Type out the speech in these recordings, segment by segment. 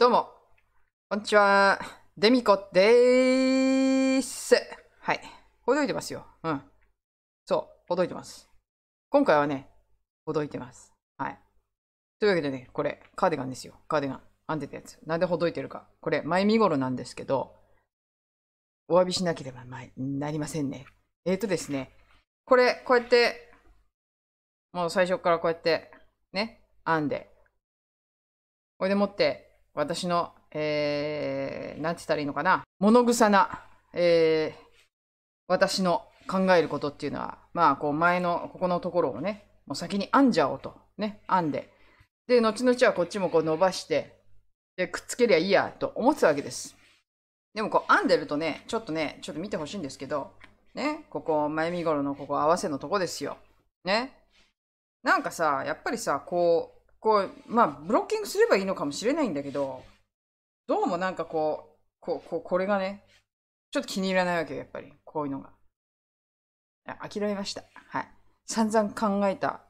どうも、こんにちは。デミコでーす。はい。ほどいてますよ。うん。そう、ほどいてます。今回はね、ほどいてます。はい。というわけでね、これ、カーディガンですよ。カーディガン。編んでたやつ。なんでほどいてるか。これ、前見頃なんですけど、お詫びしなければ前なりませんね。えーとですね、これ、こうやって、もう最初からこうやって、ね、編んで、これでもって、私の、えー、なんて言ったらいいのかな、物臭な、えー、私の考えることっていうのは、まあ、こう、前の、ここのところをね、もう先に編んじゃおうと、ね、編んで、で、後々はこっちもこう伸ばして、で、くっつけりゃいいや、と思ってたわけです。でもこう編んでるとね、ちょっとね、ちょっと見てほしいんですけど、ね、ここ、前身頃のここ合わせのとこですよ。ね。なんかさ、やっぱりさ、こう、こう、まあ、ブロッキングすればいいのかもしれないんだけど、どうもなんかこう、こう、こうこれがね、ちょっと気に入らないわけよ、やっぱり。こういうのが。諦めました。はい。散々考えた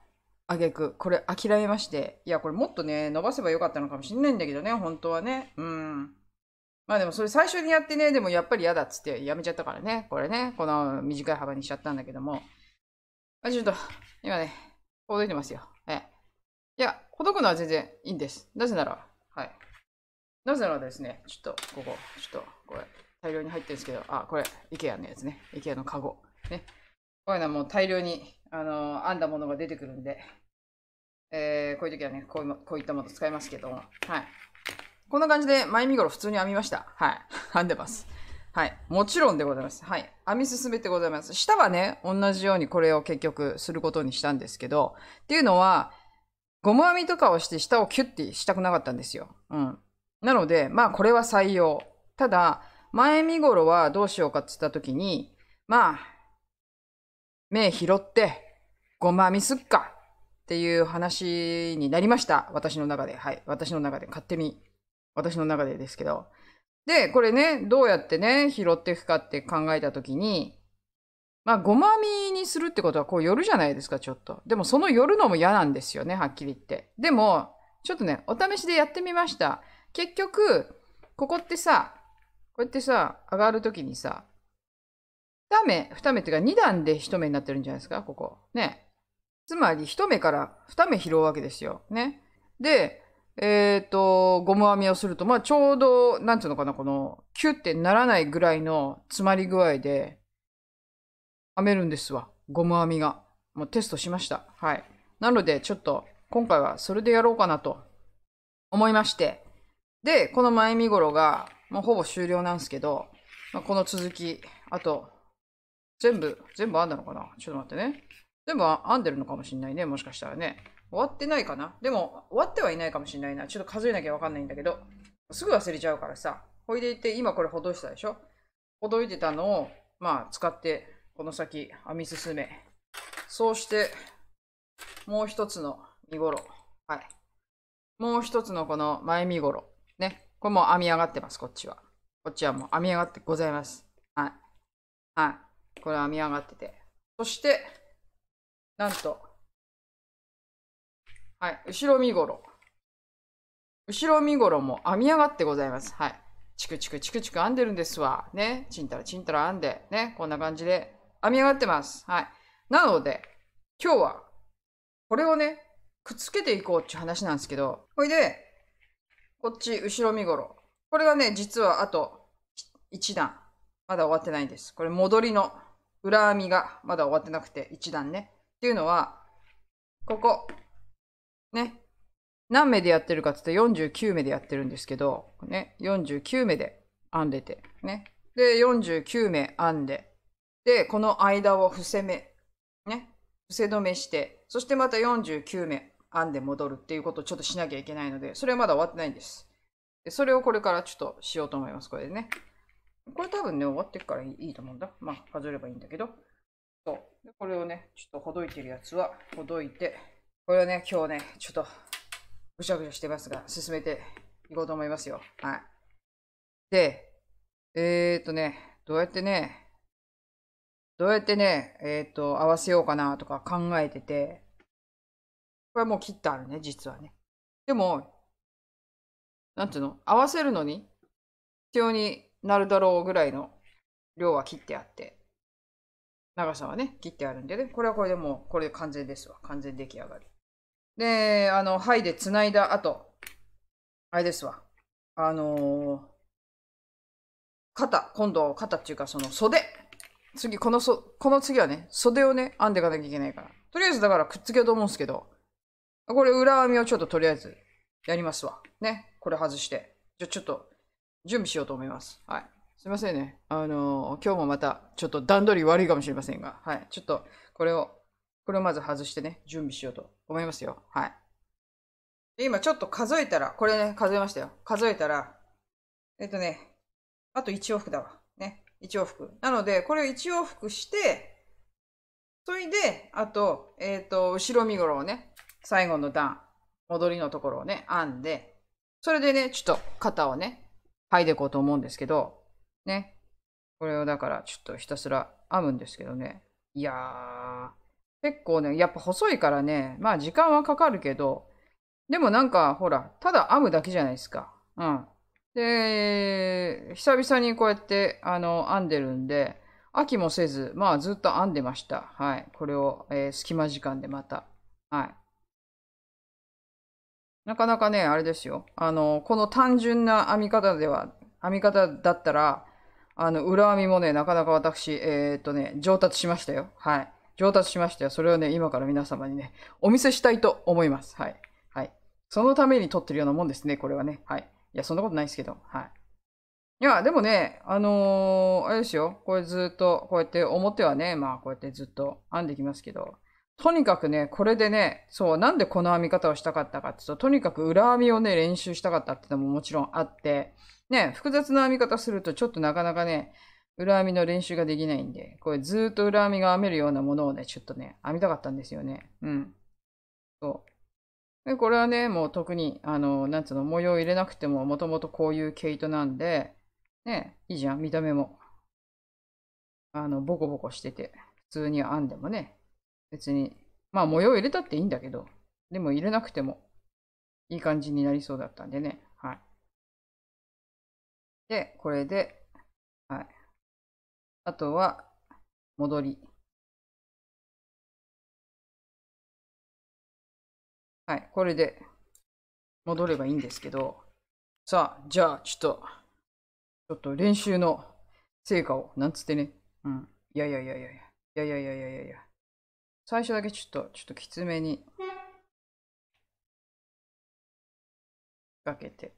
挙句、これ諦めまして、いや、これもっとね、伸ばせばよかったのかもしれないんだけどね、本当はね。うん。まあでもそれ最初にやってね、でもやっぱり嫌だっつってやめちゃったからね、これね、この短い幅にしちゃったんだけども。あ、ちょっと、今ね、ほどいてますよ。え、いや、ほどくのは全然いいんです。なぜなら、はい。なぜならですね、ちょっと、ここ、ちょっと、これ、大量に入ってるんですけど、あ、これ、IKEA のやつね。IKEA のカゴ。ね。こういうのはもう大量に、あのー、編んだものが出てくるんで、えー、こういう時はね、こうこういったもの使いますけども、はい。こんな感じで、前身頃普通に編みました。はい。編んでます。はい。もちろんでございます。はい。編み進めてございます。下はね、同じようにこれを結局することにしたんですけど、っていうのは、ゴム編みとかをして下をキュッてしたくなかったんですよ。うん。なので、まあこれは採用。ただ、前身頃はどうしようかって言った時に、まあ、目拾って、ゴム編みすっかっていう話になりました。私の中で。はい。私の中で。勝手に。私の中でですけど。で、これね、どうやってね、拾っていくかって考えた時に、まあ、ごまみにするってことは、こう寄るじゃないですか、ちょっと。でも、その寄るのも嫌なんですよね、はっきり言って。でも、ちょっとね、お試しでやってみました。結局、ここってさ、こうやってさ、上がるときにさ、2目、2目っていうか2段で1目になってるんじゃないですか、ここ。ね。つまり1目から2目拾うわけですよ。ね。で、えっ、ー、と、ゴム編みをすると、まあちょうど、なんていうのかな、この、キュってならないぐらいの詰まり具合で、編めるんですわ。ゴム編みが。もうテストしました。はい。なので、ちょっと今回はそれでやろうかなと思いまして。で、この前身頃が、もうほぼ終了なんですけど、まあ、この続き、あと、全部、全部編んだのかなちょっと待ってね。全部編んでるのかもしんないね。もしかしたらね。終わってないかなでも、終わってはいないかもしんないな。ちょっと数えなきゃわかんないんだけど、すぐ忘れちゃうからさ。ほいでいて、今これほどいてたでしょほどいてたのを、まあ、使ってこの先編み進め、そうしてもう一つの身ごろ、はい。もう一つのこの前身ごろ、ね。これも編み上がってます、こっちは。こっちはもう編み上がってございます。はい。はい。これ編み上がってて。そして、なんと、はい、後ろ身ごろ。後ろ身ごろも編み上がってございます。はい。チクチクチクチク編んでるんですわ。ね。ちんたらちんたら編んで、ね。こんな感じで編み上がってます。はい。なので、今日は、これをね、くっつけていこうっていう話なんですけど、ほいで、こっち、後ろ身ごろ。これがね、実はあと1段。まだ終わってないんです。これ、戻りの裏編みがまだ終わってなくて、1段ね。っていうのは、ここ、ね、何目でやってるかって言って49目でやってるんですけど、ね、49目で編んでて、ね。で、49目編んで、で、この間を伏せ目。ね。伏せ止めして、そしてまた49目編んで戻るっていうことをちょっとしなきゃいけないので、それはまだ終わってないんです。でそれをこれからちょっとしようと思います。これでね。これ多分ね、終わってからいいと思うんだ。まあ、数えればいいんだけど。そう。でこれをね、ちょっとほどいてるやつはほどいて、これをね、今日ね、ちょっとぐしゃぐしゃしてますが、進めていこうと思いますよ。はい。で、えー、っとね、どうやってね、どうやってね、えっ、ー、と、合わせようかなとか考えてて、これもう切ってあるね、実はね。でも、なんていうの、合わせるのに必要になるだろうぐらいの量は切ってあって、長さはね、切ってあるんでね、これはこれでもう、これで完全ですわ。完全出来上がり。で、あの、はいで繋いだ後、あれですわ。あのー、肩、今度、肩っていうか、その袖。次、このそ、この次はね、袖をね、編んでいかなきゃいけないから。とりあえずだからくっつけようと思うんですけど、これ裏編みをちょっととりあえずやりますわ。ね。これ外して。じゃあちょっと準備しようと思います。はい。すいませんね。あのー、今日もまたちょっと段取り悪いかもしれませんが、はい。ちょっとこれを、これをまず外してね、準備しようと思いますよ。はい。今ちょっと数えたら、これね、数えましたよ。数えたら、えっとね、あと1往復だわ。1往復。なので、これを1往復して、それで、あと、えっ、ー、と、後ろ身ごろをね、最後の段、戻りのところをね、編んで、それでね、ちょっと肩をね、剥いでいこうと思うんですけど、ね。これをだから、ちょっとひたすら編むんですけどね。いやー、結構ね、やっぱ細いからね、まあ時間はかかるけど、でもなんか、ほら、ただ編むだけじゃないですか。うん。で、久々にこうやって、あの、編んでるんで、飽きもせず、まあずっと編んでました。はい。これを、えー、隙間時間でまた。はい。なかなかね、あれですよ。あの、この単純な編み方では、編み方だったら、あの、裏編みもね、なかなか私、えー、っとね、上達しましたよ。はい。上達しましたよ。それをね、今から皆様にね、お見せしたいと思います。はい。はい。そのために撮ってるようなもんですね、これはね。はい。いや、そんなことないですけど、はい。いや、でもね、あのー、あれですよ、これずっと、こうやって表はね、まあこうやってずっと編んできますけど、とにかくね、これでね、そう、なんでこの編み方をしたかったかっていうと、とにかく裏編みをね、練習したかったっていうのももちろんあって、ね、複雑な編み方するとちょっとなかなかね、裏編みの練習ができないんで、これずっと裏編みが編めるようなものをね、ちょっとね、編みたかったんですよね。うん。そう。で、これはね、もう特に、あの、なんつうの、模様入れなくても、もともとこういう毛糸なんで、ね、いいじゃん、見た目も。あの、ボコボコしてて、普通に編んでもね、別に、まあ模様入れたっていいんだけど、でも入れなくても、いい感じになりそうだったんでね、はい。で、これで、はい。あとは、戻り。はい、これで戻ればいいんですけど、さあ、じゃあ、ちょっと、ちょっと練習の成果を、なんつってね、うん、いやいやいやいやいや、いやいやいやいやいや、最初だけちょっと、ちょっときつめに、かけて、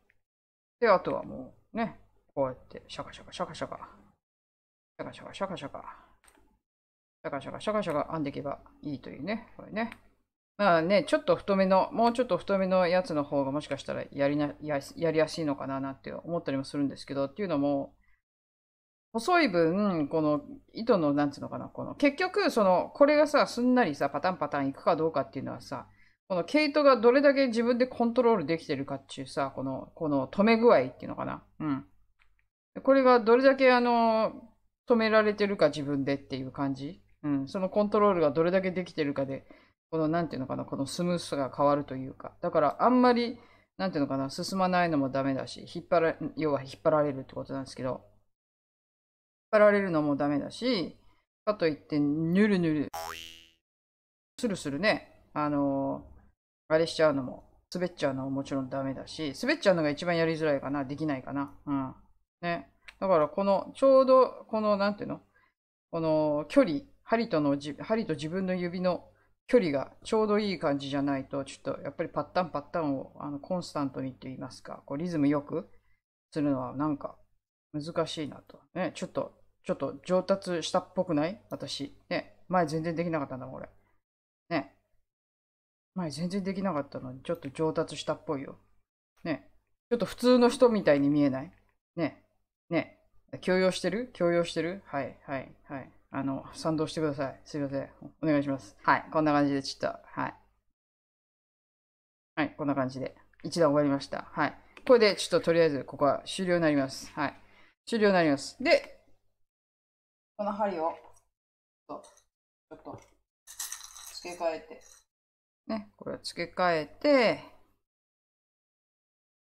で、あとはもうね、こうやって、シャカシャカシャカシャカ、シャカシャカシャカシャカ、シャカシャカシャカシャカ編んでいけばいいというね、これね。まあね、ちょっと太めの、もうちょっと太めのやつの方がもしかしたらやりな、ややりやすいのかななて思ったりもするんですけど、っていうのも、細い分、この糸の、なんつうのかな、この、結局、その、これがさ、すんなりさ、パタンパタンいくかどうかっていうのはさ、この毛糸がどれだけ自分でコントロールできてるかっていうさ、この、この止め具合っていうのかな。うん。これがどれだけあの、止められてるか自分でっていう感じ。うん。そのコントロールがどれだけできてるかで、このなんていうのかなこのスムースが変わるというかだからあんまりなんていうのかな進まないのもダメだし引っ張ら要は引っ張られるってことなんですけど引っ張られるのもダメだしかといってぬるぬるスルスルねあのー、あれしちゃうのも滑っちゃうのももちろんダメだし滑っちゃうのが一番やりづらいかなできないかなうんねだからこのちょうどこのなんていうのこの距離針との針と自分の指の距離がちょうどいい感じじゃないと、ちょっとやっぱりパッタンパッタンをあのコンスタントにと言いますか、こうリズムよくするのはなんか難しいなと。ね、ちょっと、ちょっと上達したっぽくない私。ね、前全然できなかったんだもん、俺。ね。前全然できなかったのに、ちょっと上達したっぽいよ。ね。ちょっと普通の人みたいに見えないね。ね。強要してる強要してるはい、はい、はい。あの、賛同してください。すいません。お願いします。はい。こんな感じで、ちょっと、はい。はい、こんな感じで。一段終わりました。はい。これで、ちょっととりあえず、ここは終了になります。はい。終了になります。で、この針を、ちょっと、付け替えて。ね、これを付け替えて、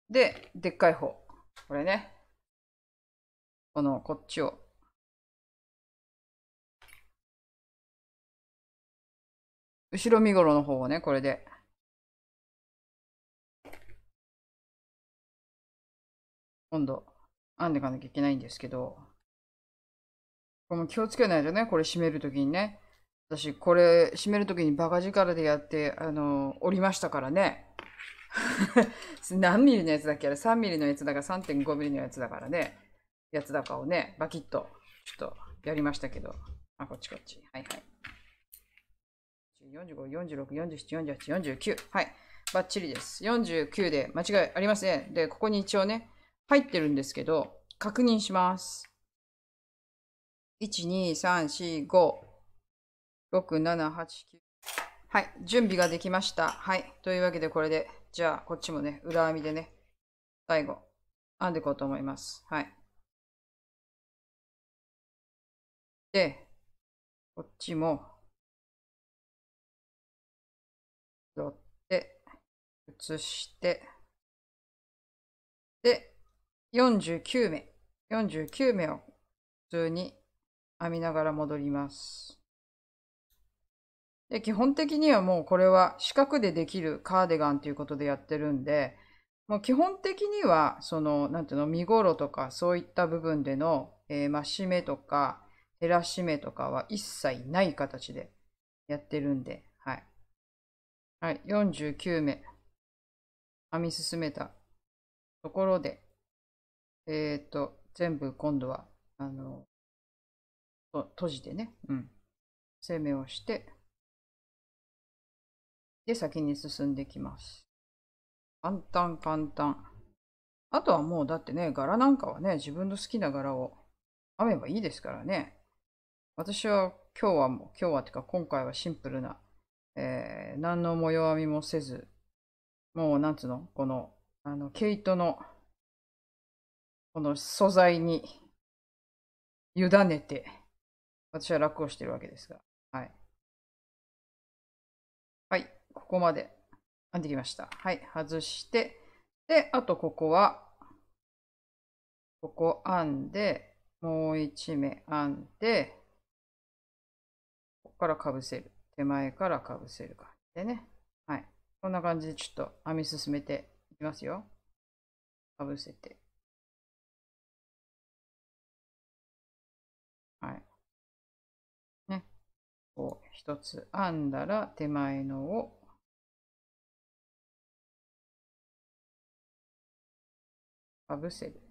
で、でっかい方。これね。この、こっちを後ろ身ごろの方をね、これで。今度、編んでいかなきゃいけないんですけど、これも気をつけないとね、これ締めるときにね。私、これ、締めるときにバカ力でやって、あの、折りましたからね。何ミリのやつだっけあれ ?3 ミリのやつだか3.5ミリのやつだからね。やつだかをね、バキッと、ちょっとやりましたけど。あ、こっちこっち。はいはい。45、46、47、48、49。はい。バッチリです。49で間違いありません。で、ここに一応ね、入ってるんですけど、確認します。1、2、3、4、5、6、7、8、9。はい。準備ができました。はい。というわけで、これで、じゃあ、こっちもね、裏編みでね、最後、編んでいこうと思います。はい。で、こっちも、移して、で、49目。49目を普通に編みながら戻ります。で、基本的にはもうこれは四角でできるカーディガンということでやってるんで、もう基本的には、その、なんていうの、見頃とかそういった部分での、えー、増し目とか、減らし目とかは一切ない形でやってるんで、はい。はい、49目。編み進めたところで、えっ、ー、と、全部今度は、あの、閉じてね、うん、攻めをして、で、先に進んできます。簡単、簡単。あとはもうだってね、柄なんかはね、自分の好きな柄を編めばいいですからね。私は今日はもう、今日はってか今回はシンプルな、えー、何の模様編みもせず、もうなんつうのこのあの毛糸のこの素材に委ねて私は楽をしてるわけですがはいはいここまで編んできましたはい外してであとここはここ編んでもう1目編んでここからかぶせる手前からかぶせる感じでねこんな感じでちょっと編み進めていきますよ。かぶせて。はい。ね。こう、一つ編んだら手前のをかぶせる。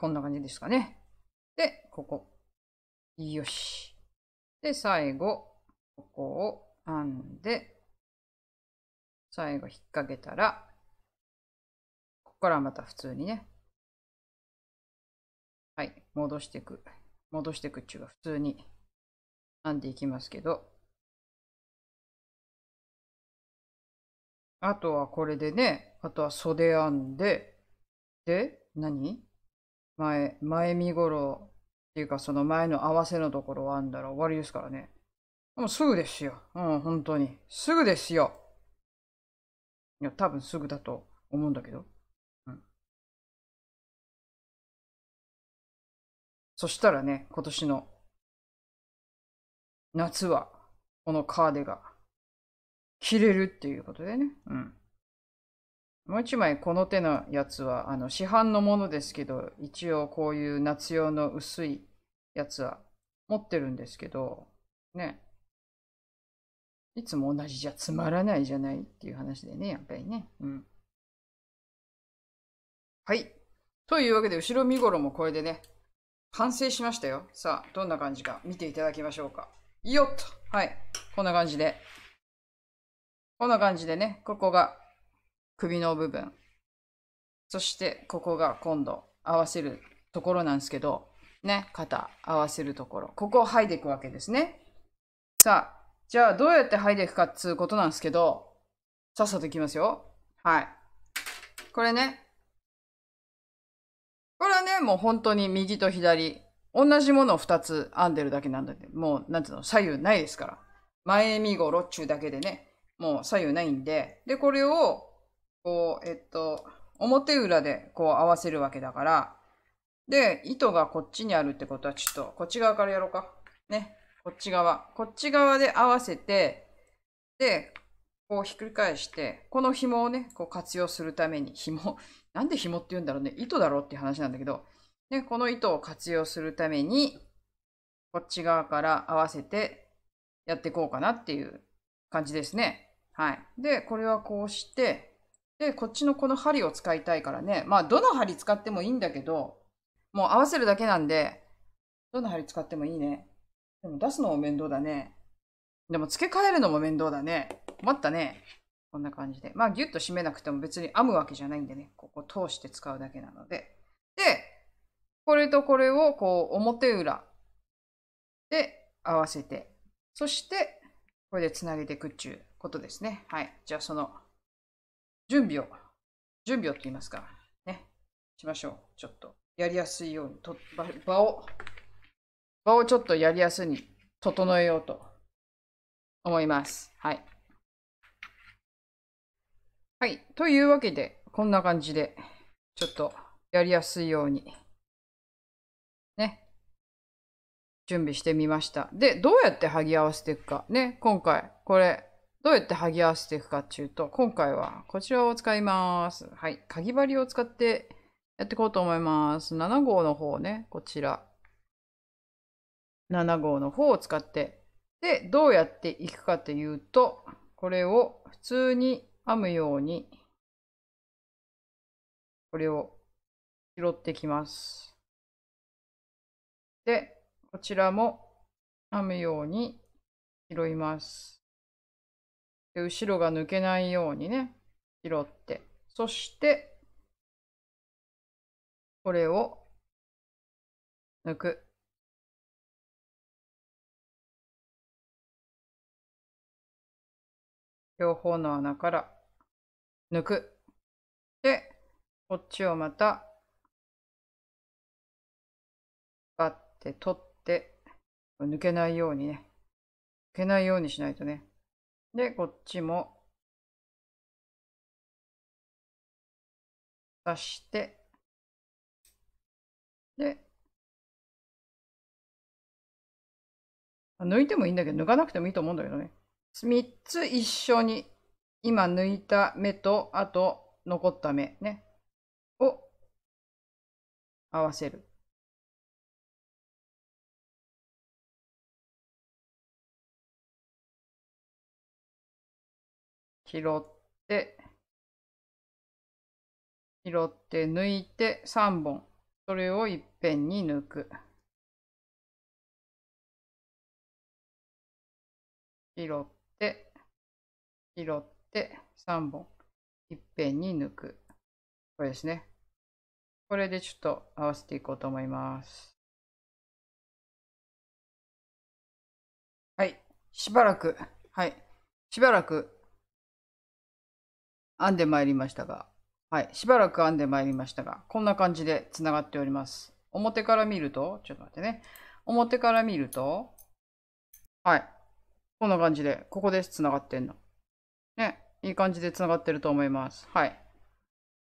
こんな感じですかね。で、ここ。よし。で、最後、ここを編んで、最後引っ掛けたら、ここからまた普通にね、はい、戻していく。戻していくっちゅうか、普通に編んでいきますけど、あとはこれでね、あとは袖編んで、で、何前、前見頃っていうか、その前の合わせのところはあんだら終わりですからね。もうすぐですよ。うん、本当に。すぐですよ。いや、多分すぐだと思うんだけど。うん。そしたらね、今年の夏は、このカーデが着れるっていうことでね。うん。もう一枚この手のやつはあの市販のものですけど一応こういう夏用の薄いやつは持ってるんですけどねいつも同じじゃつまらないじゃないっていう話でねやっぱりねうんはいというわけで後ろ身頃もこれでね完成しましたよさあどんな感じか見ていただきましょうかよっとはいこんな感じでこんな感じでねここが首の部分。そしてここが今度合わせるところなんですけど、ね、肩合わせるところ。ここを剥いでいくわけですね。さあ、じゃあどうやって剥いでいくかっつうことなんですけど、さっさといきますよ。はい。これね。これはね、もう本当に右と左、同じものを2つ編んでるだけなんだどもう、なんていうの、左右ないですから。前身頃っちゅうだけでね、もう左右ないんで、で、これをこう、えっと、表裏でこう合わせるわけだから、で、糸がこっちにあるってことは、ちょっと、こっち側からやろうか。ね。こっち側。こっち側で合わせて、で、こうひっくり返して、この紐をね、こう活用するために、紐、なんで紐って言うんだろうね。糸だろうっていう話なんだけど、ね、この糸を活用するために、こっち側から合わせてやっていこうかなっていう感じですね。はい。で、これはこうして、で、こっちのこの針を使いたいからね。まあ、どの針使ってもいいんだけど、もう合わせるだけなんで、どの針使ってもいいね。でも出すのも面倒だね。でも付け替えるのも面倒だね。困ったね。こんな感じで。まあ、ギュッと締めなくても別に編むわけじゃないんでね。ここ通して使うだけなので。で、これとこれをこう表裏で合わせて、そしてこれでつなげていくっちゅうことですね。はい。じゃあその準備を、準備をって言いますか、ね、しましょう。ちょっと、やりやすいようにと場、場を、場をちょっとやりやすいに整えようと思います。はい。はい。というわけで、こんな感じで、ちょっとやりやすいように、ね、準備してみました。で、どうやって剥ぎ合わせていくかね、今回、これ、どうやって剥ぎ合わせていくかっていうと、今回はこちらを使います。はい。かぎ針を使ってやっていこうと思います。7号の方ね、こちら。7号の方を使って。で、どうやっていくかというと、これを普通に編むように、これを拾ってきます。で、こちらも編むように拾います。で後ろが抜けないようにね拾ってそしてこれを抜く。両方の穴から抜く。で、こっちをまた、バッて取って、抜けないようにね。抜けないようにしないとね。で、こっちも刺して、で、抜いてもいいんだけど、抜かなくてもいいと思うんだけどね。3つ一緒に、今抜いた目と、あと残った目ね、を合わせる。拾って、拾って抜いて3本。それをいっぺんに抜く。拾って、拾って3本。いっぺんに抜く。これですね。これでちょっと合わせていこうと思います。はい。しばらく、はい。しばらく編んでまいりましたが、はい、しばらく編んでまいりましたが、こんな感じでつながっております。表から見ると、ちょっと待ってね。表から見ると、はい、こんな感じで、ここです、つながってんの。ね、いい感じでつながってると思います。はい。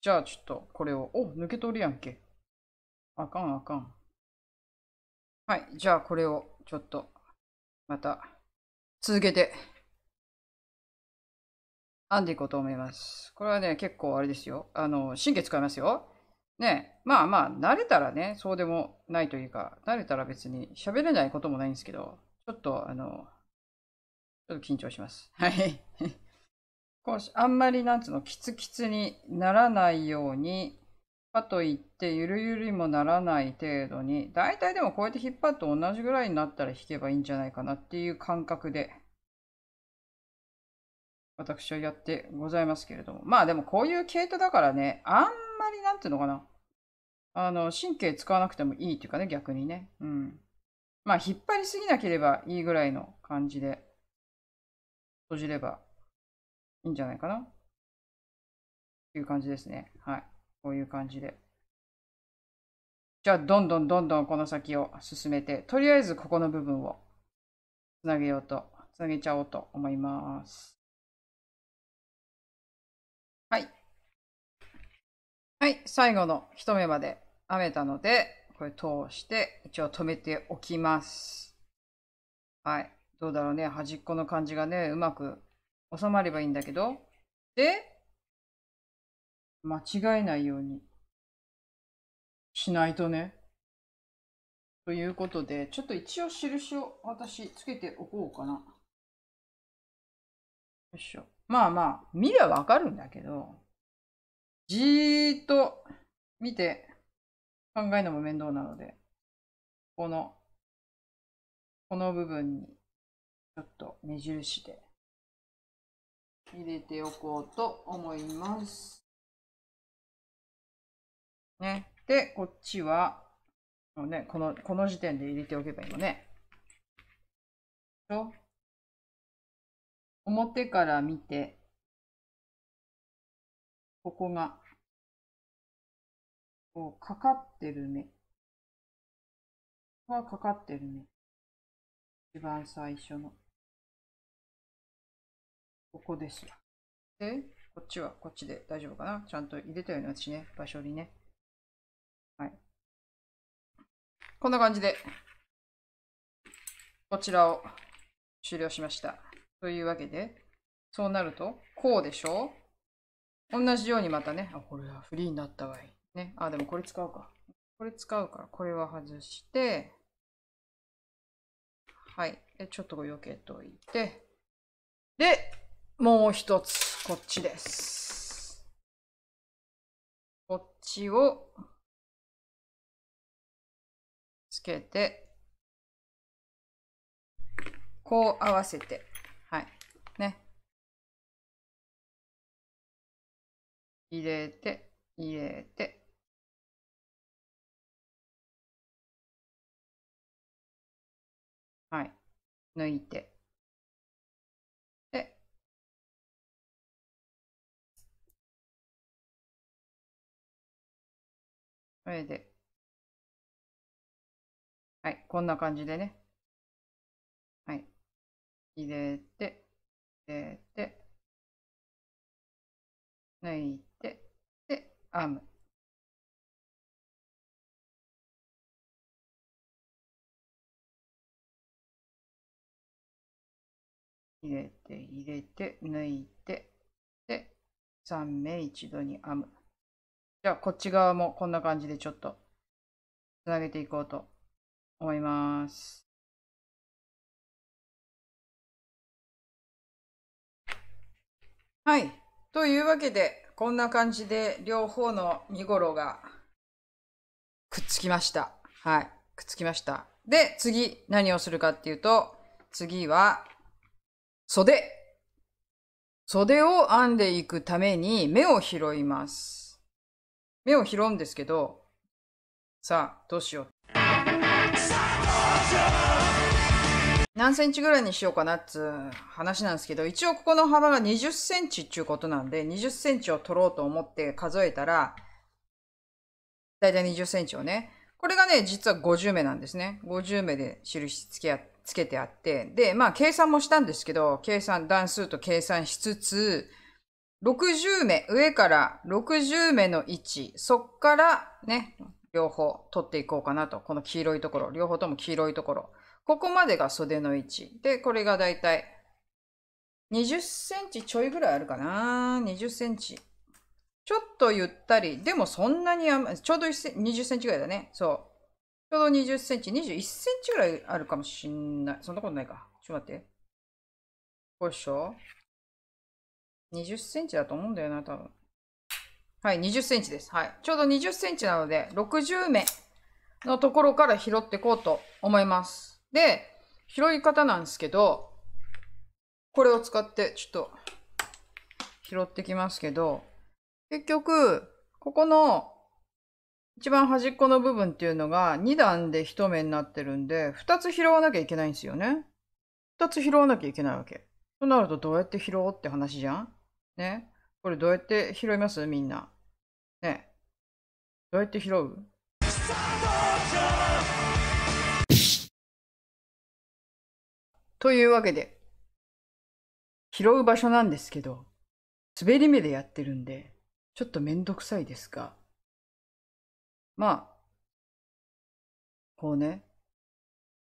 じゃあ、ちょっとこれを、お、抜け取るやんけ。あかん、あかん。はい、じゃあこれを、ちょっと、また、続けて編んでいこうと思います。これはね、結構あれですよ。あの、神経使いますよ。ね、まあまあ、慣れたらね、そうでもないというか、慣れたら別に喋れないこともないんですけど、ちょっと、あの、ちょっと緊張します。はい。こうあんまり、なんつうの、キツキツにならないように、かといって、ゆるゆるにもならない程度に、大体でもこうやって引っ張って同じぐらいになったら引けばいいんじゃないかなっていう感覚で私はやってございますけれども。まあでもこういう系統だからね、あんまりなんていうのかな。あの、神経使わなくてもいいっていうかね、逆にね。うん。まあ引っ張りすぎなければいいぐらいの感じで、閉じればいいんじゃないかな。っていう感じですね。はい。こういう感じで。じゃあ、どんどんどんどんこの先を進めて、とりあえずここの部分をつなげようと、つなげちゃおうと思います。はい。はい、最後の一目まで編めたので、これ通して一応止めておきます。はい。どうだろうね。端っこの感じがね、うまく収まればいいんだけど。で、間違えないようにしないとね。ということで、ちょっと一応印を私つけておこうかな。よいしょ。まあまあ、見りゃわかるんだけど、じーっと見て考えるのも面倒なので、この、この部分に、ちょっと目印で入れておこうと思います。ね。で、こっちは、もうね、この、この時点で入れておけばいいのね。表から見て、ここが、こう、かかってる目。はかかってるね。一番最初の。ここですよ。で、こっちはこっちで大丈夫かなちゃんと入れたよね、私ね。場所にね。はい。こんな感じで、こちらを終了しました。というわけで、そうなると、こうでしょ同じようにまたね、あ、これはフリーになったわい。ね、あ、でもこれ使うか。これ使うから、これは外して、はい。え、ちょっと避けといて、で、もう一つ、こっちです。こっちを、つけて、こう合わせて。入れて、入れて、はい、抜いて、で、これで、はい、こんな感じでね、はい、入れて、入れて、抜いて、а н 入れて入れて抜いてで3目一度に編むじゃあこっち側もこんな感じでちょっとつなげていこうと思いますはいというわけでこんな感じで両方の身ごろがくっつきました。はい。くっつきました。で、次何をするかっていうと、次は袖。袖を編んでいくために目を拾います。目を拾うんですけど、さあ、どうしよう。何センチぐらいにしようかなっつう話なんですけど、一応ここの幅が20センチっていうことなんで、20センチを取ろうと思って数えたら、だいたい20センチをね、これがね、実は50目なんですね。50目で印つけつけてあって、で、まあ計算もしたんですけど、計算、段数と計算しつつ、60目、上から60目の位置、そっからね、両方取っていこうかなと。この黄色いところ、両方とも黄色いところ。ここまでが袖の位置。で、これがだいたい20センチちょいぐらいあるかな。20センチ。ちょっとゆったり。でもそんなにあま、ちょうど20センチぐらいだね。そう。ちょうど20センチ、21センチぐらいあるかもしんない。そんなことないか。ちょっと待って。こうでしょ ?20 センチだと思うんだよな、多分。はい、20センチです。はい。ちょうど20センチなので、60目のところから拾っていこうと思います。で、拾い方なんですけど、これを使ってちょっと拾ってきますけど、結局、ここの一番端っこの部分っていうのが2段で1目になってるんで、2つ拾わなきゃいけないんですよね。2つ拾わなきゃいけないわけ。となるとどうやって拾おうって話じゃんね。これどうやって拾いますみんな。ねえ。どうやって拾うというわけで、拾う場所なんですけど、滑り目でやってるんで、ちょっとめんどくさいですが、まあ、こうね、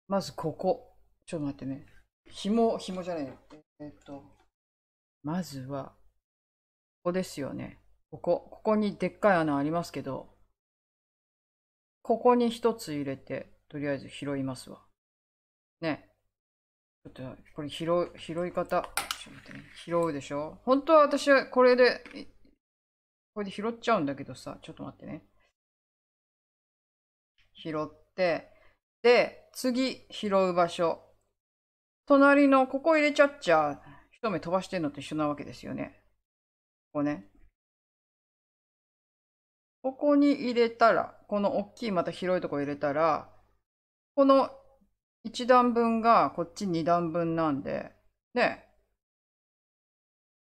まずここ、ちょっと待ってね、紐、紐じゃない、えっと、まずは、ここですよね。ここ、ここにでっかい穴ありますけど、ここに一つ入れて、とりあえず拾いますわ。ね。ちょっと、これ拾う、拾い方。ちょっと待ってね。拾うでしょ本当は私はこれで、これで拾っちゃうんだけどさ、ちょっと待ってね。拾って、で、次拾う場所。隣のここ入れちゃっちゃ、一目飛ばしてんのと一緒なわけですよね。ここね。ここに入れたら、この大きいまた広いとこ入れたら、この1段分がこっち2段分なんで、ね、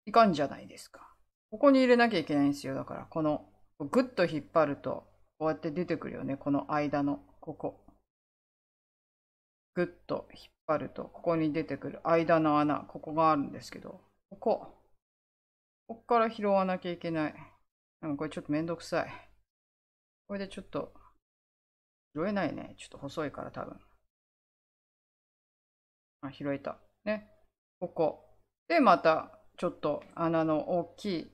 いかんじゃないですか。ここに入れなきゃいけないんですよ。だから、この、ぐっと引っ張ると、こうやって出てくるよね。この間の、ここ。ぐっと引っ張ると、ここに出てくる間の穴、ここがあるんですけど、ここ。ここから拾わなきゃいけない。でもこれちょっとめんどくさい。これでちょっと、拾えないね。ちょっと細いから多分。あ、拾えた。ね。ここ。で、また、ちょっと穴の大きい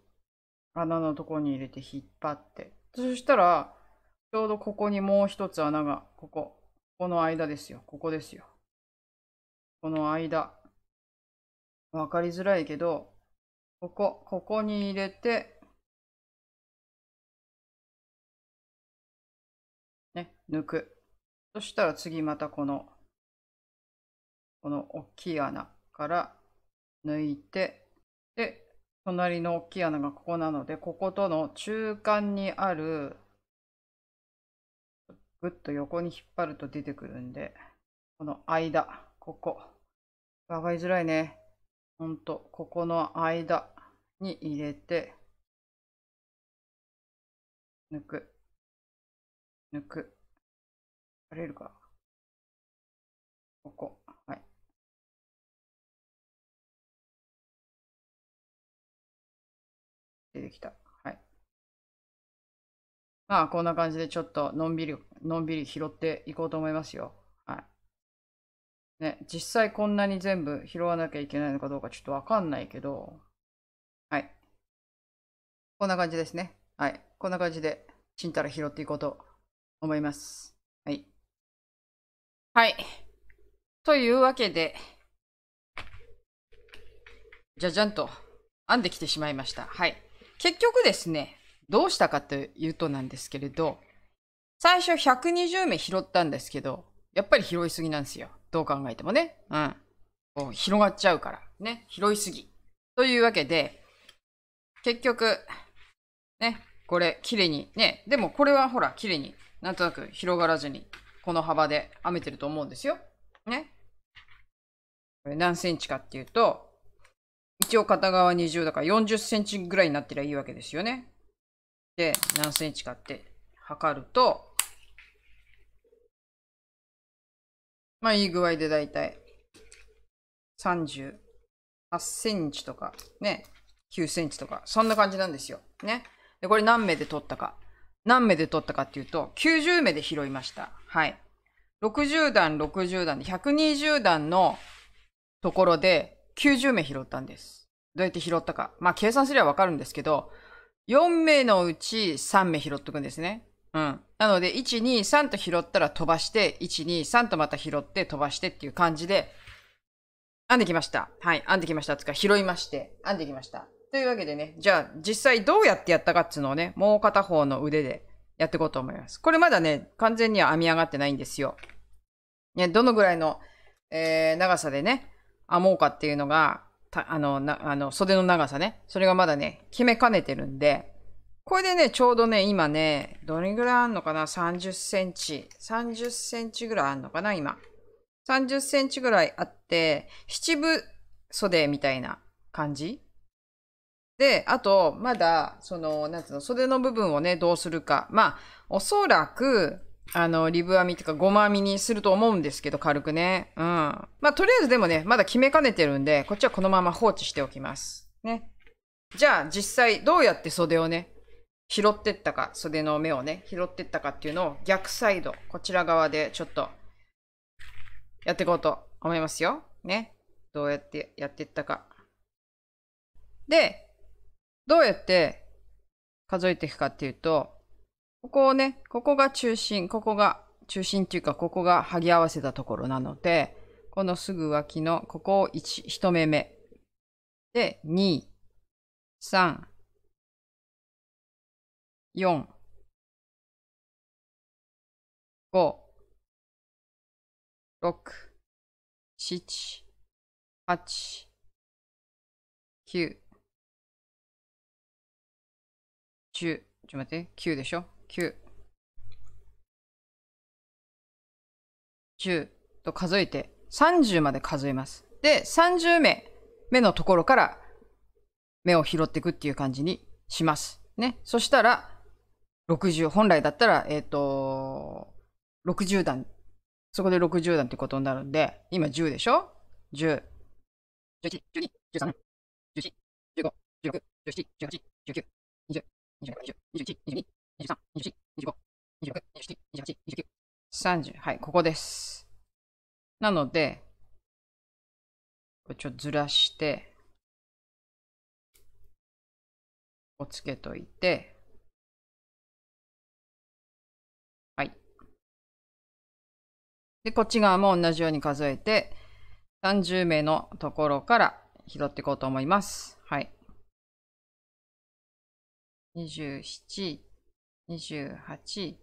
穴のとこに入れて引っ張って。そしたら、ちょうどここにもう一つ穴が、ここ。この間ですよ。ここですよ。この間。わかりづらいけど、ここ、ここに入れて、抜く。そしたら次またこの、この大きい穴から抜いて、で、隣の大きい穴がここなので、こことの中間にある、ぐっと横に引っ張ると出てくるんで、この間、ここ。わかりづらいね。ほんと、ここの間に入れて、抜く、抜く。取れるか。ここ。はい。出てきた。はい。まあ、こんな感じでちょっとのんびり、のんびり拾っていこうと思いますよ。はい。ね、実際こんなに全部拾わなきゃいけないのかどうかちょっとわかんないけど、はい。こんな感じですね。はい。こんな感じで、ちんたら拾っていこうと思います。はい。というわけで、じゃじゃんと編んできてしまいました。はい。結局ですね、どうしたかというとなんですけれど、最初120目拾ったんですけど、やっぱり拾いすぎなんですよ。どう考えてもね。うん。こう広がっちゃうから。ね。拾いすぎ。というわけで、結局、ね、これ、綺麗に、ね、でもこれはほら、綺麗になんとなく広がらずにこの幅で編めてると思うんですよ。ね。これ何センチかっていうと、一応片側20だから40センチぐらいになってりゃいいわけですよね。で、何センチかって測ると、まあいい具合でだいたい38センチとかね、9センチとか、そんな感じなんですよ。ね。で、これ何名で取ったか。何目で取ったかっていうと、90目で拾いました。はい。60段、60段で、120段のところで90目拾ったんです。どうやって拾ったか。まあ、計算すればわかるんですけど、4名のうち3名拾っとくんですね。うん。なので、1、2、3と拾ったら飛ばして、1、2、3とまた拾って飛ばしてっていう感じで、編んできました。はい。編んできました。つか、拾いまして、編んできました。というわけでね、じゃあ実際どうやってやったかっつうのをね、もう片方の腕でやっていこうと思います。これまだね、完全には編み上がってないんですよ。ね、どのぐらいの、えー、長さでね、編もうかっていうのが、あの、あの袖の長さね、それがまだね、決めかねてるんで、これでね、ちょうどね、今ね、どれぐらいあんのかな ?30 センチ。30センチぐらいあんのかな今。30センチぐらいあって、七分袖みたいな感じで、あと、まだ、その、なんつうの、袖の部分をね、どうするか。まあ、おそらく、あの、リブ編みとかゴマ編みにすると思うんですけど、軽くね。うん。まあ、とりあえずでもね、まだ決めかねてるんで、こっちはこのまま放置しておきます。ね。じゃあ、実際、どうやって袖をね、拾ってったか、袖の目をね、拾ってったかっていうのを逆サイド、こちら側でちょっと、やっていこうと思いますよ。ね。どうやってやってったか。で、どうやって数えていくかっていうと、ここをね、ここが中心、ここが中心っていうか、ここが剥ぎ合わせたところなので、このすぐ脇のここを 1, 1目目。で、2、3、4、5、6、7、8、9、9。ちょっと待って、9でしょ ?9。1と数えて、30まで数えます。で、30目、目のところから目を拾っていくっていう感じにします。ね。そしたら、60、本来だったら、えっ、ー、と、60段。そこで60段ってことになるんで、今10でしょ ?10、11、12、13、14、15、16、17、18、19、30はい、ここです。なので、これちょっとずらして、をつけといて、はい。で、こっち側も同じように数えて、30名のところから拾っていこうと思います。はい。27、28、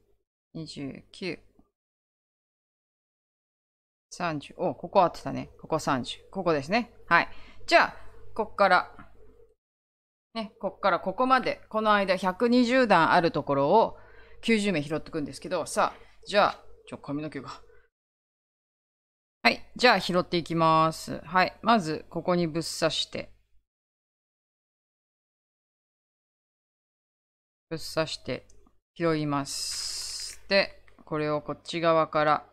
29、30。お、ここ合ってたね。ここ30。ここですね。はい。じゃあ、こっから、ね、こっからここまで、この間120段あるところを90名拾っていくんですけど、さあ、じゃあ、ちょ、髪の毛が。はい。じゃあ、拾っていきます。はい。まず、ここにぶっ刺して。ぶっ刺して拾います。で、これをこっち側から、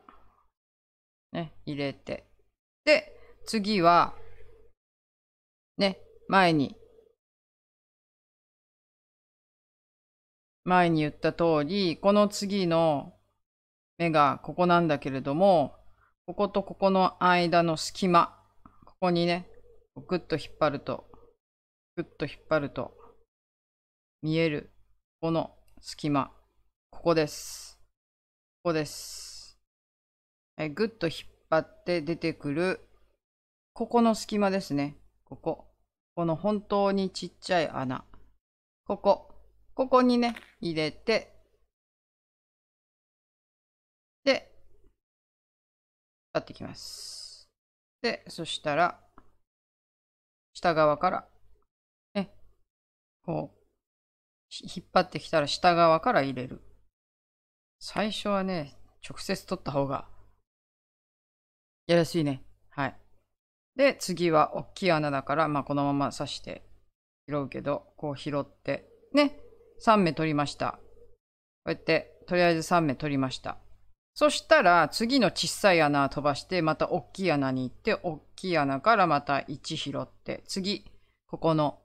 ね、入れて。で、次は、ね、前に、前に言った通り、この次の目がここなんだけれども、こことここの間の隙間、ここにね、グッと引っ張ると、グッと引っ張ると、見えるこの隙間、ここです。ここです。えぐっと引っ張って出てくる、ここの隙間ですね。ここ。この本当にちっちゃい穴。ここ。ここにね、入れて、で、立っってきます。で、そしたら、下側から、ね、こう、引っ張ってきたら下側から入れる。最初はね、直接取った方がやりやすいね。はい。で、次は大きい穴だから、まあ、このまま刺して拾うけど、こう拾って、ね、3目取りました。こうやって、とりあえず3目取りました。そしたら、次の小さい穴飛ばして、また大きい穴に行って、大きい穴からまた1拾って、次、ここの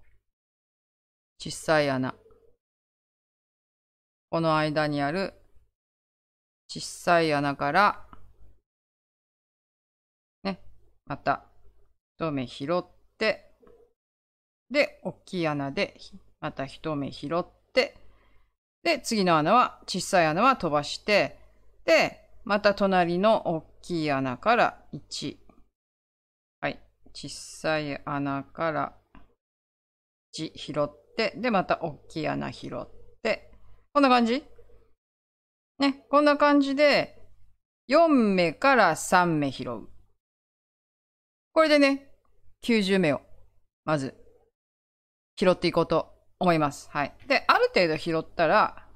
小さい穴。この間にある小さい穴から、ね、また1目拾って、で、大きい穴で、また1目拾って、で、次の穴は、小さい穴は飛ばして、で、また隣の大きい穴から1。はい。小さい穴から1拾って、で、また大きい穴拾って。こんな感じね、こんな感じで、4目から3目拾う。これでね、90目を、まず、拾っていこうと思います。はい。で、ある程度拾ったら、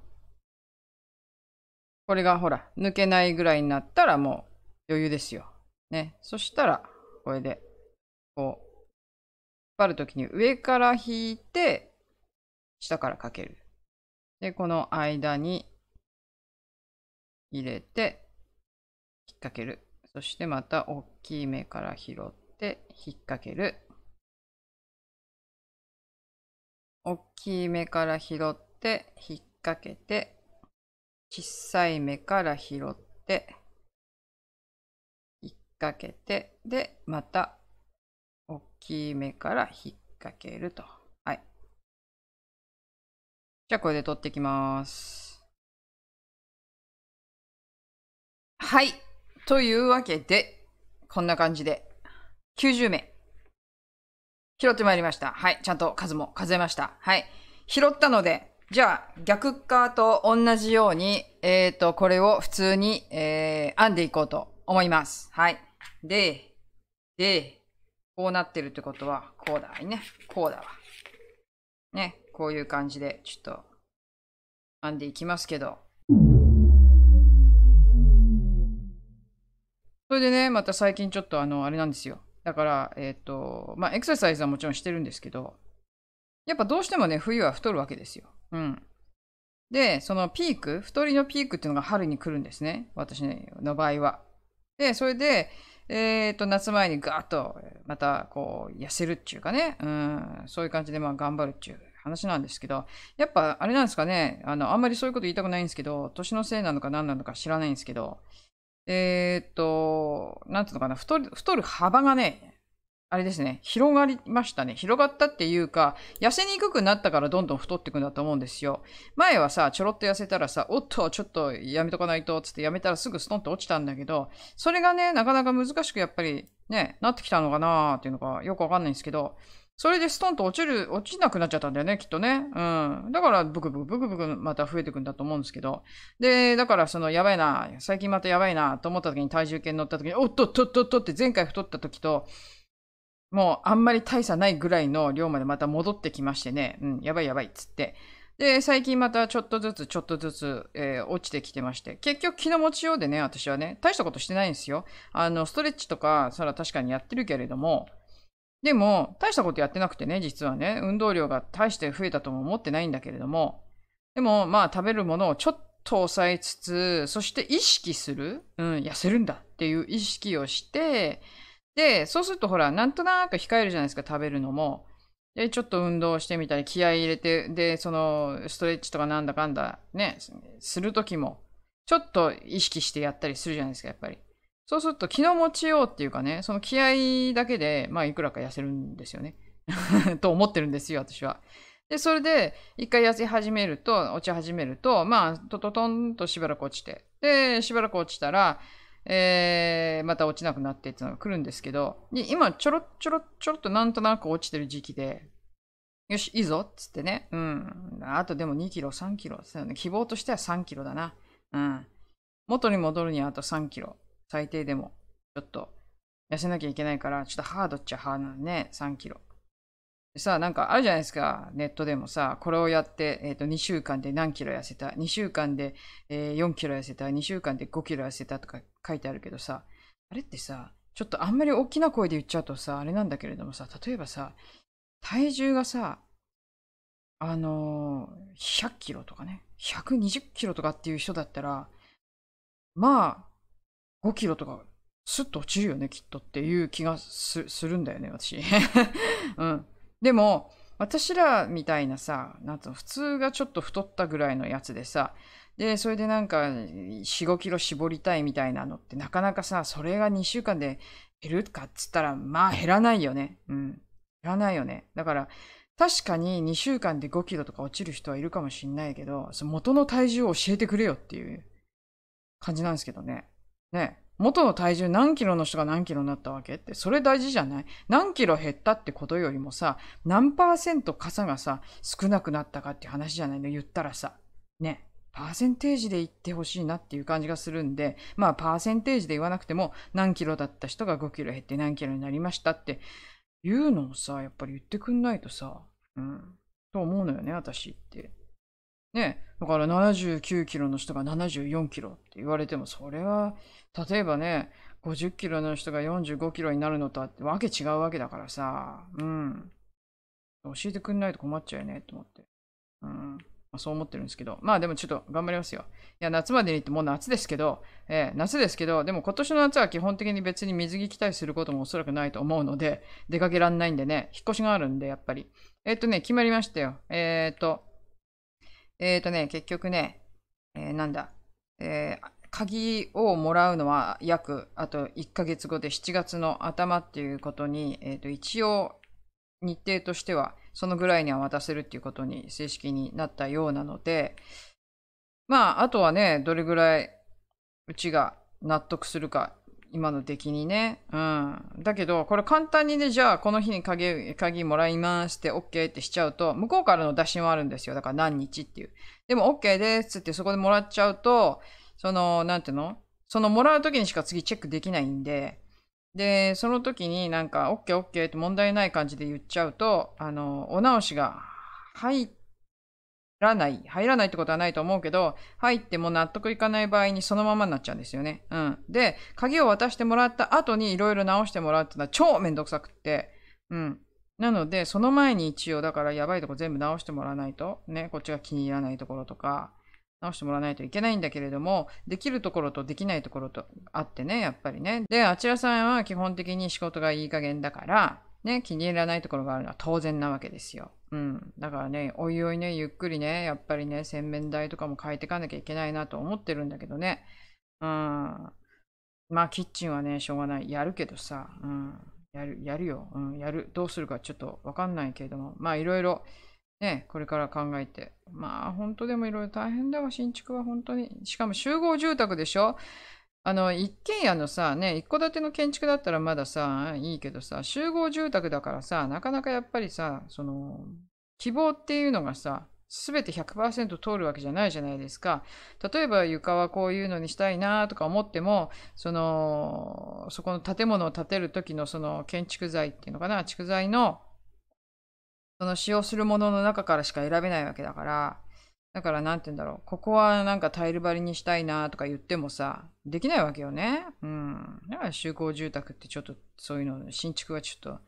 これがほら、抜けないぐらいになったらもう余裕ですよ。ね。そしたら、これで、こう、引っ張るときに上から引いて、下からかける。で、この間に入れて、引っ掛ける。そしてまた大きい目から拾って引っ掛ける。大きい目から拾って引っ掛けて、小さい目から拾って、引っ掛けて、で、また大きい目から引っ掛けると。じゃあこれで取ってきます。はい。というわけで、こんな感じで、90名、拾ってまいりました。はい。ちゃんと数も数えました。はい。拾ったので、じゃあ、逆側と同じように、えっ、ー、と、これを普通に、えー、編んでいこうと思います。はい。で、で、こうなってるってことは、こうだわいね。こうだわ。ね。こういう感じで、ちょっと、編んでいきますけど。それでね、また最近ちょっとあの、あれなんですよ。だから、えっ、ー、と、まあ、エクササイズはもちろんしてるんですけど、やっぱどうしてもね、冬は太るわけですよ。うん。で、そのピーク、太りのピークっていうのが春に来るんですね。私の場合は。で、それで、えっ、ー、と、夏前にガーッと、またこう、痩せるっちゅうかね。うん、そういう感じでまあ頑張るっちゅう話なんですけど、やっぱあれなんですかね、あの、あんまりそういうこと言いたくないんですけど、年のせいなのか何なのか知らないんですけど、えー、っと、なんていうのかな、太る、太る幅がね、あれですね、広がりましたね。広がったっていうか、痩せにくくなったからどんどん太っていくんだと思うんですよ。前はさ、ちょろっと痩せたらさ、おっと、ちょっとやめとかないと、つってやめたらすぐストンと落ちたんだけど、それがね、なかなか難しくやっぱりね、なってきたのかなーっていうのがよくわかんないんですけど、それでストンと落ちる、落ちなくなっちゃったんだよね、きっとね。うん。だから、ブクブク、ブクブク、また増えてくんだと思うんですけど。で、だから、その、やばいな、最近またやばいな、と思った時に体重計に乗った時に、おっとっとっとっとって前回太った時と、もう、あんまり大差ないぐらいの量までまた戻ってきましてね、うん、やばいやばいっつって。で、最近またちょっとずつちょっとずつ、えー、落ちてきてまして、結局気の持ちようでね、私はね、大したことしてないんですよ。あの、ストレッチとか、それは確かにやってるけれども、でも、大したことやってなくてね、実はね、運動量が大して増えたとも思ってないんだけれども、でも、まあ、食べるものをちょっと抑えつつ、そして意識する、うん、痩せるんだっていう意識をして、で、そうするとほら、なんとなく控えるじゃないですか、食べるのも。で、ちょっと運動してみたり、気合い入れて、で、その、ストレッチとかなんだかんだ、ね、するときも、ちょっと意識してやったりするじゃないですか、やっぱり。そうすると気の持ちようっていうかね、その気合だけで、まあ、いくらか痩せるんですよね。と思ってるんですよ、私は。で、それで、一回痩せ始めると、落ち始めると、まあ、トトトンとしばらく落ちて、で、しばらく落ちたら、えー、また落ちなくなってっていうのが来るんですけど、今、ちょろちょろちょろっとなんとなく落ちてる時期で、よし、いいぞっつってね。うん。あとでも2キロ、3キロ。希望としては3キロだな。うん。元に戻るにはあと3キロ。最低でも、ちょっと、痩せなきゃいけないから、ちょっとハードっちゃハードなのね、3キロ。でさ、なんかあるじゃないですか、ネットでもさ、これをやって、えっ、ー、と、2週間で何キロ痩せた、2週間で、えー、4キロ痩せた、2週間で5キロ痩せたとか書いてあるけどさ、あれってさ、ちょっとあんまり大きな声で言っちゃうとさ、あれなんだけれどもさ、例えばさ、体重がさ、あのー、100キロとかね、120キロとかっていう人だったら、まあ、5キロとか、スッと落ちるよね、きっとっていう気がするんだよね、私。うん。でも、私らみたいなさ、なんと普通がちょっと太ったぐらいのやつでさ、で、それでなんか4、5キロ絞りたいみたいなのってなかなかさ、それが2週間で減るかっつったら、まあ減らないよね。うん。減らないよね。だから、確かに2週間で5キロとか落ちる人はいるかもしんないけど、その元の体重を教えてくれよっていう感じなんですけどね。ね、元の体重何キロの人が何キロになったわけって、それ大事じゃない何キロ減ったってことよりもさ、何パーセント傘がさ、少なくなったかっていう話じゃないの言ったらさ、ね、パーセンテージで言ってほしいなっていう感じがするんで、まあパーセンテージで言わなくても、何キロだった人が5キロ減って何キロになりましたっていうのをさ、やっぱり言ってくんないとさ、うん、と思うのよね、私って。ね、だから79キロの人が74キロって言われても、それは、例えばね、50キロの人が45キロになるのとはわけ違うわけだからさ、うん。教えてくんないと困っちゃうよねと思って。うん。まあ、そう思ってるんですけど、まあでもちょっと頑張りますよ。いや、夏までにってもう夏ですけど、えー、夏ですけど、でも今年の夏は基本的に別に水着着たりすることもおそらくないと思うので、出かけらんないんでね、引っ越しがあるんで、やっぱり。えっ、ー、とね、決まりましたよ。えっ、ー、と、えっ、ー、とね、結局ね、えー、なんだ、えー、鍵をもらうのは約あと1ヶ月後で7月の頭っていうことに、えー、と一応日程としてはそのぐらいには渡せるっていうことに正式になったようなのでまああとはねどれぐらいうちが納得するか今の出来にね。うん。だけど、これ簡単にね、じゃあ、この日に鍵、鍵もらいますって、OK ってしちゃうと、向こうからの打診はあるんですよ。だから何日っていう。でも、OK ですってそこでもらっちゃうと、その、なんていうのそのもらう時にしか次チェックできないんで、で、その時になんか、OK、OK って問題ない感じで言っちゃうと、あの、お直しが入っらない、入らないってことはないと思うけど、入っても納得いかない場合にそのままになっちゃうんですよね。うん。で、鍵を渡してもらった後にいろいろ直してもらうってのは超めんどくさくって。うん。なので、その前に一応、だからやばいとこ全部直してもらわないと、ね、こっちが気に入らないところとか、直してもらわないといけないんだけれども、できるところとできないところとあってね、やっぱりね。で、あちらさんは基本的に仕事がいい加減だから、ね、気に入らないところがあるのは当然なわけですよ。うん。だからね、おいおいね、ゆっくりね、やっぱりね、洗面台とかも変えていかなきゃいけないなと思ってるんだけどね。うん。まあ、キッチンはね、しょうがない。やるけどさ、うん。やる、やるよ。うん、やる。どうするかちょっとわかんないけれども、まあ、いろいろ、ね、これから考えて。まあ、本当でもいろいろ大変だわ、新築は本当に。しかも集合住宅でしょあの一軒家のさね一戸建ての建築だったらまださいいけどさ集合住宅だからさなかなかやっぱりさその希望っていうのがさ全て100%通るわけじゃないじゃないですか。例えば床はこういうのにしたいなとか思っても、その、そこの建物を建てる時のその建築材っていうのかな、築材の、その使用するものの中からしか選べないわけだから、だから何て言うんだろう。ここはなんかタイル張りにしたいなとか言ってもさ、できないわけよね。うん。だから集合住宅ってちょっとそういうの、新築はちょっと。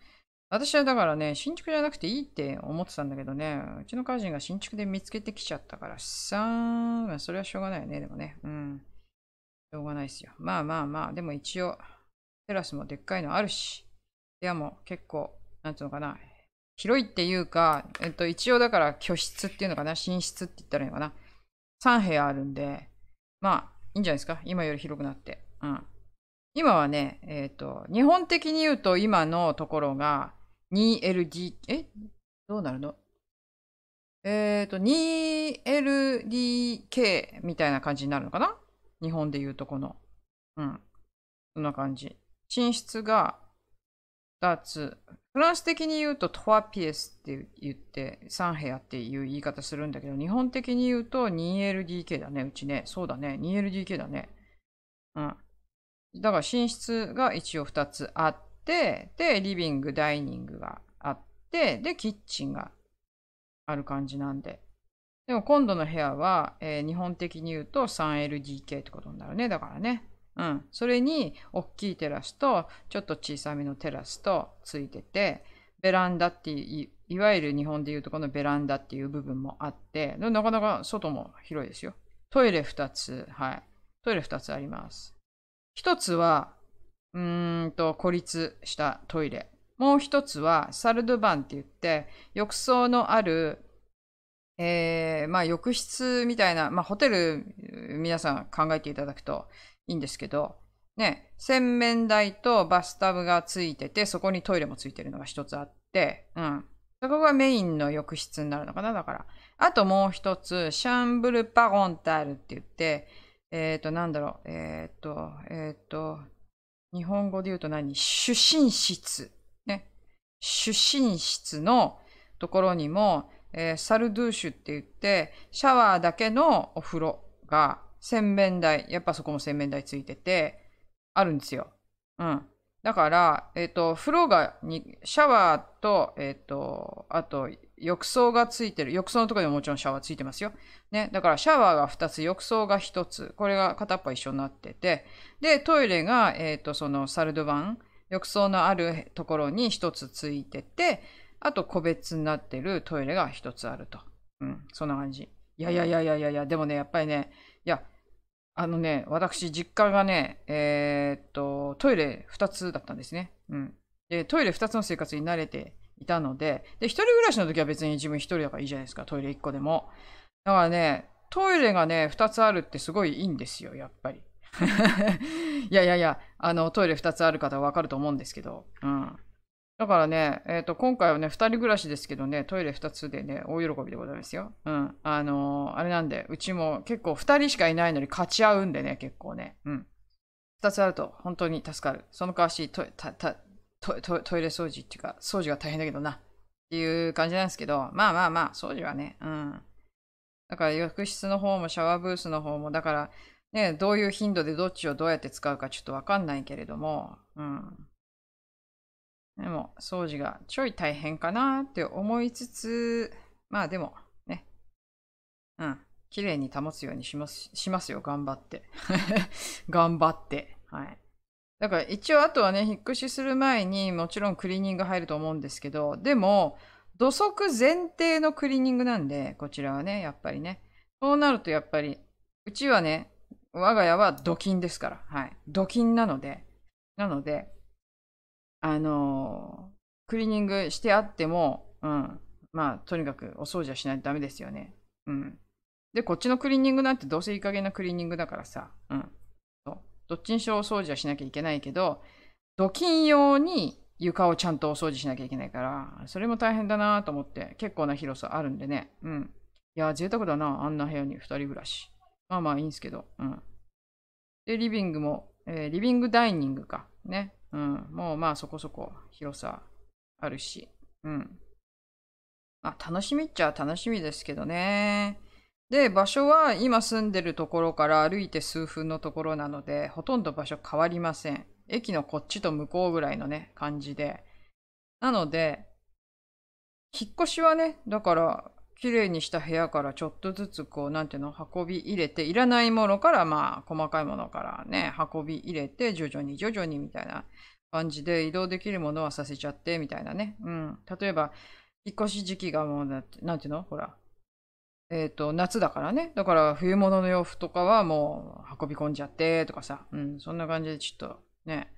私はだからね、新築じゃなくていいって思ってたんだけどね、うちの家人が新築で見つけてきちゃったからさ、まあ、それはしょうがないよね、でもね。うん。しょうがないですよ。まあまあまあ、でも一応、テラスもでっかいのあるし、部屋も結構、なんていうのかな、広いっていうか、えっと、一応だから居室っていうのかな、寝室って言ったらいいのかな。3部屋あるんで、まあ、いいんじゃないですか。今より広くなって。うん。今はね、えっ、ー、と、日本的に言うと今のところが 2LD、えどうなるのえっ、ー、と、2LDK みたいな感じになるのかな日本で言うとこの。うん。そんな感じ。寝室が2つ、フランス的に言うとトワピエスって言って3部屋っていう言い方するんだけど、日本的に言うと 2LDK だね、うちね。そうだね、2LDK だね。うん。だから寝室が一応2つあって、で、リビング、ダイニングがあって、で、キッチンがある感じなんで。でも今度の部屋は、えー、日本的に言うと 3LDK ってことになるね。だからね。うん、それに大きいテラスとちょっと小さめのテラスとついててベランダっていういわゆる日本でいうとこのベランダっていう部分もあってなかなか外も広いですよトイレ2つはいトイレ2つあります1つはうーんと孤立したトイレもう1つはサルドバンって言って浴槽のあるえー、まあ浴室みたいな、まあ、ホテル皆さん考えていただくといいんですけど、ね、洗面台とバスタブがついてて、そこにトイレもついてるのが一つあって、うん。そこがメインの浴室になるのかな、だから。あともう一つ、シャンブルパゴンタールって言って、えっ、ー、と、なんだろう、えっ、ー、と、えっ、ー、と、日本語で言うと何主寝室。ね。主寝室のところにも、えー、サルドゥーシュって言って、シャワーだけのお風呂が洗面台、やっぱそこも洗面台ついてて、あるんですよ。うん。だから、えっ、ー、と、風呂がに、シャワーと、えっ、ー、と、あと、浴槽がついてる。浴槽のところにももちろんシャワーついてますよ。ね。だからシャワーが2つ、浴槽が1つ。これが片っぽ一緒になってて。で、トイレが、えっ、ー、と、そのサルドバン、浴槽のあるところに1つついてて、あと個別になってるトイレが1つあると。うん、そんな感じ。いやいやいやいやいや、でもね、やっぱりね、いや、あのね、私、実家がね、えー、っと、トイレ2つだったんですね。うん。で、トイレ2つの生活に慣れていたので、で、1人暮らしの時は別に自分1人だからいいじゃないですか、トイレ1個でも。だからね、トイレがね、2つあるってすごいいいんですよ、やっぱり。いやいやいや、あの、トイレ2つある方はわかると思うんですけど、うん。だからね、えー、と、今回はね、2人暮らしですけどね、トイレ2つでね、大喜びでございますよ。うん。あのー、あれなんで、うちも結構2人しかいないのに勝ち合うんでね、結構ね。うん。2つあると本当に助かる。そのかわし、トたたトトイレ掃除っていうか、掃除が大変だけどな。っていう感じなんですけど、まあまあまあ、掃除はね、うん。だから浴室の方もシャワーブースの方も、だから、ね、どういう頻度でどっちをどうやって使うかちょっとわかんないけれども、うん。でも、掃除がちょい大変かなって思いつつ、まあでも、ね。うん。綺麗に保つようにします、しますよ。頑張って。頑張って。はい。だから一応あとはね、引っ越しする前にもちろんクリーニング入ると思うんですけど、でも、土足前提のクリーニングなんで、こちらはね、やっぱりね。そうなるとやっぱり、うちはね、我が家は土金ですから、はい。土金なので、なので、あの、クリーニングしてあっても、うん、まあ、とにかくお掃除はしないとダメですよね。うん。で、こっちのクリーニングなんてどうせいい加減なクリーニングだからさ、うん。どっちにしろお掃除はしなきゃいけないけど、ドキン用に床をちゃんとお掃除しなきゃいけないから、それも大変だなと思って、結構な広さあるんでね。うん。いや、贅沢だな、あんな部屋に2人暮らし。まあまあいいんすけど、うん。で、リビングも、えー、リビングダイニングか。ね。うん、もうまあそこそこ広さあるし、うん。あ、楽しみっちゃ楽しみですけどね。で、場所は今住んでるところから歩いて数分のところなので、ほとんど場所変わりません。駅のこっちと向こうぐらいのね、感じで。なので、引っ越しはね、だから、綺麗にした部屋からちょっとずつこう、なんていうの、運び入れて、いらないものから、まあ、細かいものからね、運び入れて、徐々に徐々にみたいな感じで移動できるものはさせちゃって、みたいなね。うん。例えば、引っ越し時期がもうな、なんていうのほら。えっ、ー、と、夏だからね。だから冬物の洋服とかはもう運び込んじゃってとかさ。うん、そんな感じでちょっとね。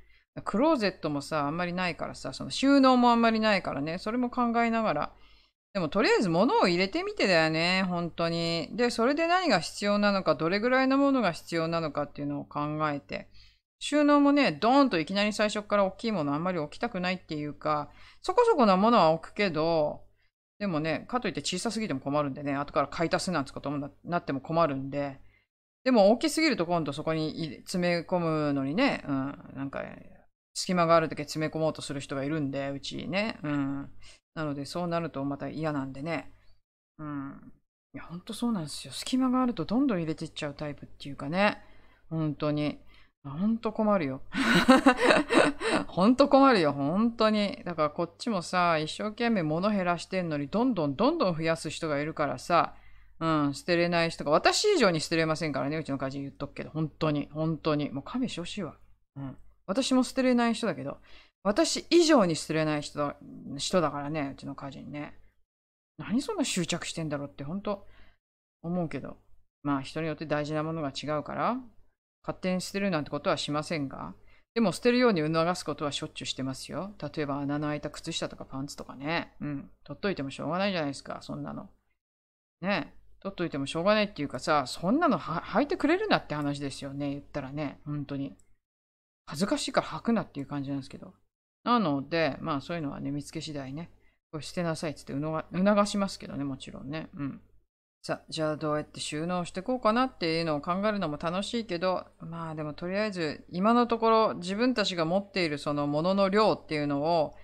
クローゼットもさ、あんまりないからさ、その収納もあんまりないからね、それも考えながらでもとりあえず物を入れてみてだよね、本当に。で、それで何が必要なのか、どれぐらいのものが必要なのかっていうのを考えて。収納もね、ドーンといきなり最初から大きいものあんまり置きたくないっていうか、そこそこなものは置くけど、でもね、かといって小さすぎても困るんでね、後から買い足すなんてことになっても困るんで、でも大きすぎると今度そこに詰め込むのにね、うん、なんか隙間があるだけ詰め込もうとする人がいるんで、うちね。うん。なので、そうなるとまた嫌なんでね。うん。いや、ほんとそうなんですよ。隙間があるとどんどん入れていっちゃうタイプっていうかね。本当に。ほんと困るよ。ほんと困るよ。本当に。だからこっちもさ、一生懸命物減らしてんのに、どんどんどんどん増やす人がいるからさ、うん、捨てれない人が、私以上に捨てれませんからね、うちの家事言っとくけど、本当に、本当に。もう勘弁してほしいわ。うん。私も捨てれない人だけど、私以上に捨てれない人だ人だからね、うちの家人ね。何そんな執着してんだろうって本当思うけど。まあ人によって大事なものが違うから、勝手に捨てるなんてことはしませんが、でも捨てるように促すことはしょっちゅうしてますよ。例えば穴の開いた靴下とかパンツとかね。うん。取っといてもしょうがないじゃないですか、そんなの。ね取っといてもしょうがないっていうかさ、そんなの履いてくれるなって話ですよね、言ったらね。本当に。恥ずかしいから履くなっていう感じなんですけど。なので、まあそういうのはね、見つけ次第ね、こうしてなさいってって促しますけどね、もちろんね。うん。さあ、じゃあどうやって収納してこうかなっていうのを考えるのも楽しいけど、まあでもとりあえず今のところ自分たちが持っているそのものの量っていうのを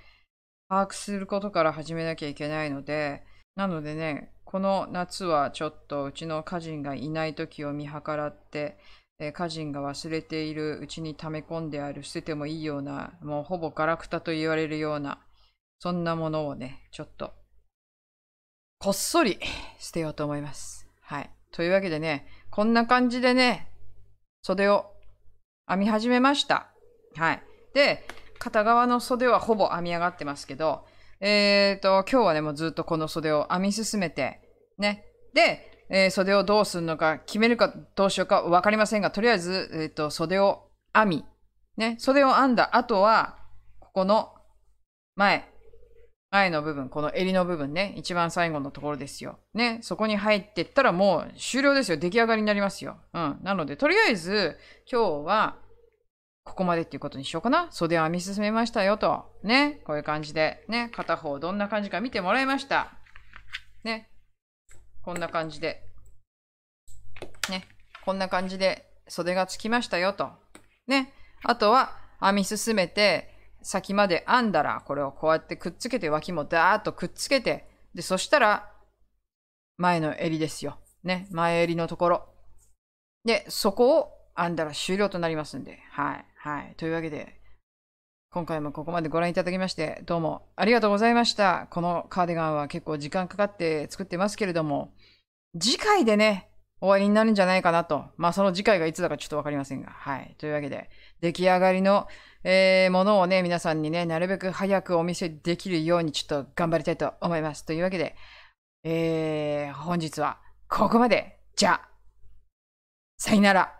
把握することから始めなきゃいけないので、なのでね、この夏はちょっとうちの家人がいない時を見計らって、え家人が忘れているうちに溜め込んである、捨ててもいいような、もうほぼガラクタと言われるような、そんなものをね、ちょっと、こっそり捨てようと思います。はい。というわけでね、こんな感じでね、袖を編み始めました。はい。で、片側の袖はほぼ編み上がってますけど、えっ、ー、と、今日はね、もうずっとこの袖を編み進めて、ね。で、えー、袖をどうするのか、決めるかどうしようか分かりませんが、とりあえず、えっ、ー、と、袖を編み、ね、袖を編んだ後は、ここの前、前の部分、この襟の部分ね、一番最後のところですよ。ね、そこに入ってったらもう終了ですよ。出来上がりになりますよ。うん。なので、とりあえず、今日は、ここまでっていうことにしようかな。袖編み進めましたよと。ね、こういう感じで、ね、片方どんな感じか見てもらいました。ね、こんな感じで。ね。こんな感じで袖がつきましたよと。ね。あとは編み進めて先まで編んだらこれをこうやってくっつけて脇もダーッとくっつけてでそしたら前の襟ですよ。ね。前襟のところ。で、そこを編んだら終了となりますんで。はい。はい。というわけで今回もここまでご覧いただきまして、どうもありがとうございました。このカーディガンは結構時間かかって作ってますけれども、次回でね、終わりになるんじゃないかなと。まあその次回がいつだかちょっとわかりませんが。はい。というわけで、出来上がりの、えー、ものをね、皆さんにね、なるべく早くお見せできるようにちょっと頑張りたいと思います。というわけで、えー、本日はここまで。じゃあ、さよなら。